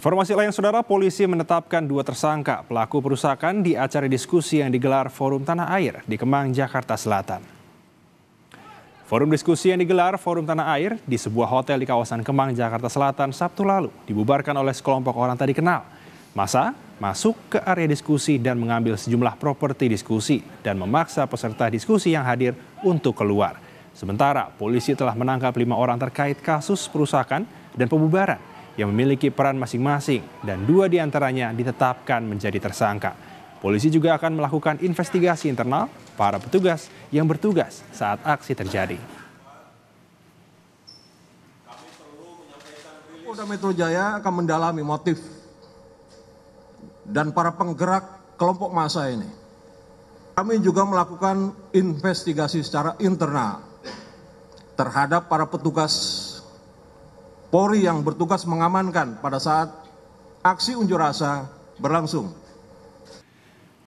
Informasi lain saudara, polisi menetapkan dua tersangka pelaku perusakan di acara diskusi yang digelar Forum Tanah Air di Kemang, Jakarta Selatan. Forum diskusi yang digelar Forum Tanah Air di sebuah hotel di kawasan Kemang, Jakarta Selatan Sabtu lalu dibubarkan oleh sekelompok orang tadi kenal Masa masuk ke area diskusi dan mengambil sejumlah properti diskusi dan memaksa peserta diskusi yang hadir untuk keluar. Sementara polisi telah menangkap lima orang terkait kasus perusakan dan pembubaran yang memiliki peran masing-masing dan dua diantaranya ditetapkan menjadi tersangka. Polisi juga akan melakukan investigasi internal para petugas yang bertugas saat aksi terjadi. Polda Metro Jaya akan mendalami motif dan para penggerak kelompok massa ini. Kami juga melakukan investigasi secara internal terhadap para petugas Polri yang bertugas mengamankan pada saat aksi unjuk rasa berlangsung.